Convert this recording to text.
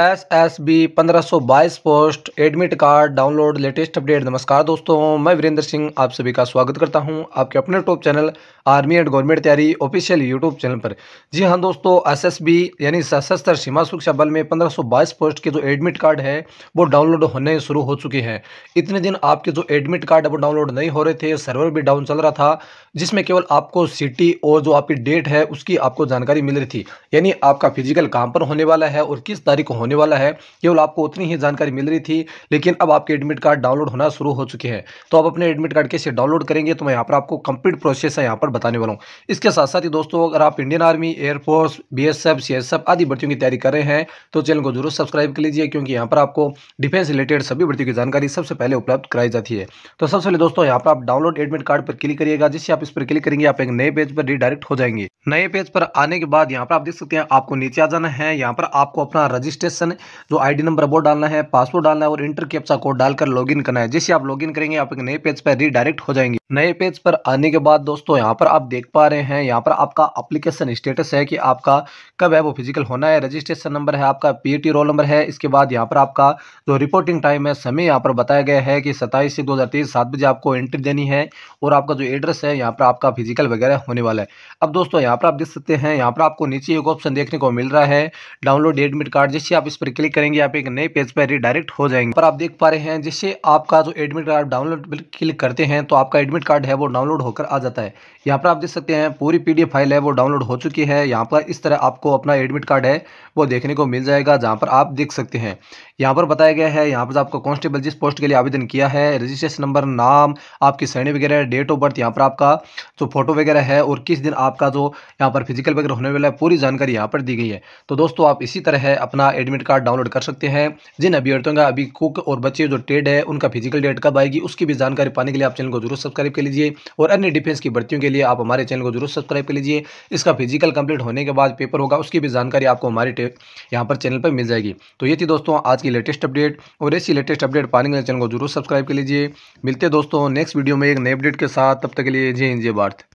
S S B पंद्रह सौ बाईस post admit card download latest update नमस्कार दोस्तों मैं वीरेंद्र सिंह आप सभी का स्वागत करता हूं आपके अपने YouTube channel army and government तैयारी ऑफिशियल यूट्यूब चैनल पर जी हां दोस्तों एस एस बी यानी सशस्त्र सीमा सुरक्षा बल में पंद्रह सौ बाईस पोस्ट के जो एडमिट कार्ड है वो डाउनलोड होने शुरू हो चुके हैं इतने दिन आपके जो एडमिट कार्ड वो डाउनलोड नहीं हो रहे थे सर्वर भी डाउन चल रहा था जिसमें केवल आपको सिटी और जो आपकी डेट है उसकी आपको जानकारी मिल रही थी यानी आपका फिजिकल कहाँ पर होने वाला है और किस तारीख को होने वाला है केवल आपको उतनी ही जानकारी मिल रही थी लेकिन अब आपके एडमिट कार्ड डाउनलोड होना शुरू हो चुके हैं तो आप अपने एडमिट कार्ड कैसे डाउनलोड करेंगे तो मैं यहाँ पर आपको कंप्लीट प्रोसेस है यहाँ पर बताने वाला हूँ इसके साथ साथ ही दोस्तों अगर आप Indian army air force B S F C S F आदि भर्तियों की तैयारी कर रहे हैं तो चैनल को जरूर सब्सक्राइब कर लीजिए क्योंकि यहाँ पर आपको डिफेंस रिलेटेड सभी भर्तियों की जानकारी सबसे पहले उपलब्ध कराई जाती है तो सबसे पहले दोस्तों यहाँ पर आप डाउनलोड एडमिट कार्ड पर क्लिक करिएगा जिससे आप इस पर क्लिक करेंगे आप एक नए पेज पर रिडायरेक्ट हो जाएंगे नए पेज पर आने के बाद यहाँ पर आप देख सकते हैं आपको नीचे आ जाना है यहाँ पर आपको अपना रजिस्ट्रेशन सेशन जो आईडी नंबर वो डालना है पासवर्ड डालना है और इंटर कैप्चा कोड डालकर लॉगिन करना है जैसे आप लॉगिन करेंगे आप एक नए पेज पर रीडायरेक्ट हो जाएंगे नए पेज पर आने के बाद दोस्तों यहाँ पर आप देख पा रहे हैं यहाँ पर आपका अप्लीकेशन स्टेटस है कि आपका कब है वो फिजिकल होना है रजिस्ट्रेशन नंबर है आपका पीटी रोल नंबर है इसके बाद यहाँ पर आपका जो रिपोर्टिंग टाइम है समय यहाँ पर बताया गया है कि सत्ताईस से दो हज़ार तेईस सात बजे आपको एंट्री देनी है और आपका जो एड्रेस है यहाँ पर आपका फिजिकल वगैरह होने वाला है अब दोस्तों यहाँ पर आप देख सकते हैं यहाँ पर आपको नीचे एक ऑप्शन देखने को मिल रहा है डाउनलोड एडमिट कार्ड जिससे आप इस पर क्लिक करेंगे आप एक नए पेज पर रिडायरेक्ट हो जाएंगे पर आप देख पा रहे हैं जिससे आपका जो एडमिट कार्ड डाउनलोड क्लिक करते हैं तो आपका एडमिट एडमिट कार्ड है वो डाउनलोड होकर आ जाता है यहाँ पर आप देख सकते हैं पूरी पीडीएफ फाइल है वो डाउनलोड हो चुकी है यहाँ पर इस तरह आपको अपना एडमिट कार्ड है वो देखने को मिल जाएगा जहाँ पर आप देख सकते हैं यहाँ पर बताया गया है यहाँ पर आपका कॉन्स्टेबल जिस पोस्ट के लिए आवेदन किया है रजिस्ट्रेशन नंबर नाम आपकी श्रेणी वगैरह डेट ऑफ बर्थ यहाँ पर आपका जो फोटो वगैरह है और किस दिन आपका जो यहाँ पर फिजिकल वगैरह होने वाला है पूरी जानकारी यहाँ पर दी गई है तो दोस्तों आप इसी तरह अपना एडमिट कार्ड डाउनलोड कर सकते हैं जिन अभ्यर्थियों का अभी कुक और बच्चे जो टेड है उनका फिजिकल डेट कब आएगी उसकी भी जानकारी पाने के लिए आप चैनल को जरूर सब्सक्राइब सब्सक्राइब कर लीजिए और अन्य डिफेंस की भर्तियों के लिए आप हमारे चैनल को जरूर सब्सक्राइब कर लीजिए इसका फिजिकल कंप्लीट होने के बाद पेपर होगा उसकी भी जानकारी आपको हमारे यहाँ पर चैनल पर मिल जाएगी तो ये थी दोस्तों आज की लेटेस्ट अपडेट और ऐसी लेटेस्ट अपडेट पाने के लिए चैनल को जरूर सब्सक्राइब कर लीजिए मिलते दोस्तों नेक्स्ट वीडियो में एक नए अपडेट के साथ तब तक के लिए जय हिंद जय भारत